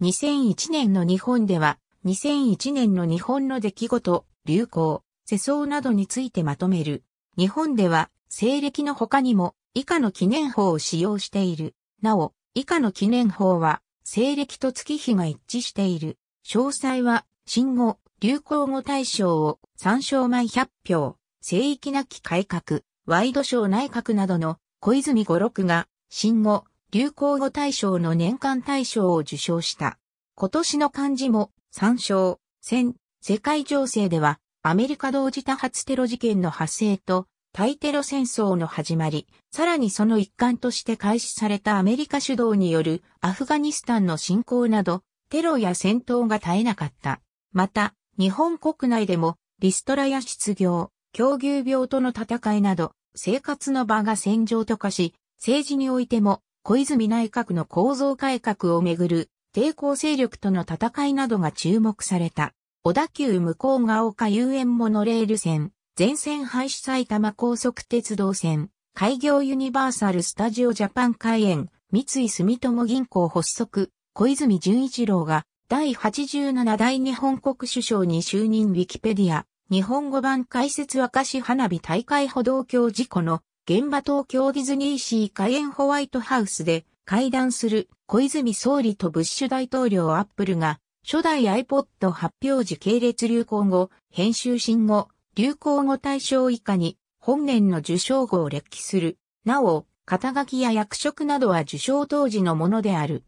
2001年の日本では、2001年の日本の出来事、流行、世相などについてまとめる。日本では、西暦の他にも、以下の記念法を使用している。なお、以下の記念法は、西暦と月日が一致している。詳細は、新語、流行語大賞を参照前100票、聖域なき改革、ワイドショー内閣などの小泉五六が、新語、流行語大賞の年間大賞を受賞した。今年の漢字も、参照、戦、世界情勢では、アメリカ同時多発テロ事件の発生と、対テロ戦争の始まり、さらにその一環として開始されたアメリカ主導によるアフガニスタンの侵攻など、テロや戦闘が絶えなかった。また、日本国内でも、リストラや失業、狂牛病との戦いなど、生活の場が戦場と化し、政治においても小泉内閣の構造改革をめぐる抵抗勢力との戦いなどが注目された。小田急向こうが丘遊園モノレール線、全線廃止埼玉高速鉄道線、開業ユニバーサル・スタジオ・ジャパン開園、三井住友銀行発足、小泉純一郎が第87代日本国首相に就任ウィキペディア、日本語版解説明石花火大会歩道橋事故の現場東京ディズニーシー開園ホワイトハウスで会談する小泉総理とブッシュ大統領アップルが初代 iPod 発表時系列流行語、編集新語、流行語大賞以下に本年の受賞後を歴記する。なお、肩書きや役職などは受賞当時のものである。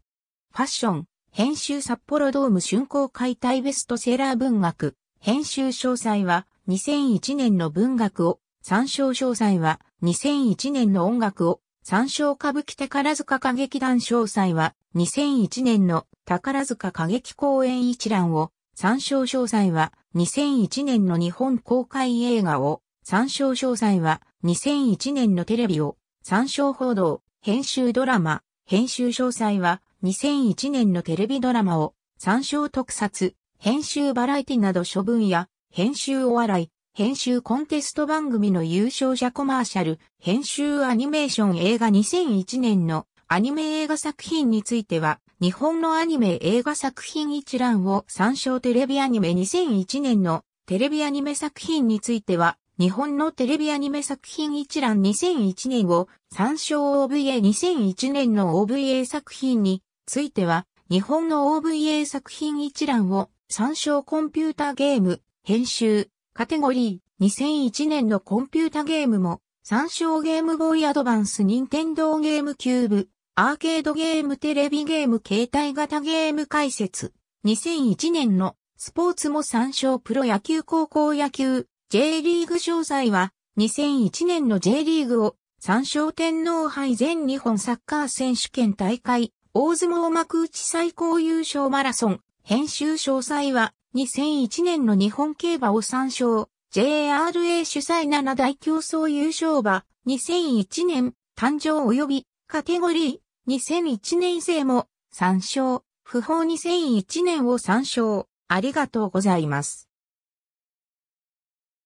ファッション、編集札幌ドーム春光解体ベストセラー文学、編集詳細は2001年の文学を、参照詳細は2001年の音楽を、参照歌舞伎宝塚歌劇団詳細は、2001年の宝塚歌劇公演一覧を、参照詳細は、2001年の日本公開映画を、参照詳細は、2001年のテレビを、参照報道、編集ドラマ、編集詳細は、2001年のテレビドラマを、参照特撮、編集バラエティなど処分や、編集お笑い、編集コンテスト番組の優勝者コマーシャル、編集アニメーション映画2001年のアニメ映画作品については、日本のアニメ映画作品一覧を参照テレビアニメ2001年のテレビアニメ作品については、日本のテレビアニメ作品一覧2001年を参照 OVA2001 年の OVA 作品については、日本の OVA 作品一覧を参照コンピューターゲーム、編集、カテゴリー、2001年のコンピュータゲームも、参照ゲームボーイアドバンス、ニンテンドーゲームキューブ、アーケードゲーム、テレビゲーム、携帯型ゲーム解説、2001年のスポーツも参照プロ野球高校野球、J リーグ詳細は、2001年の J リーグを、参照天皇杯全日本サッカー選手権大会、大相撲幕内最高優勝マラソン、編集詳細は、2001年の日本競馬を参照、JRA 主催7大競争優勝馬、2001年、誕生及び、カテゴリー、2001年生も、参照、不法2001年を参照、ありがとうございます。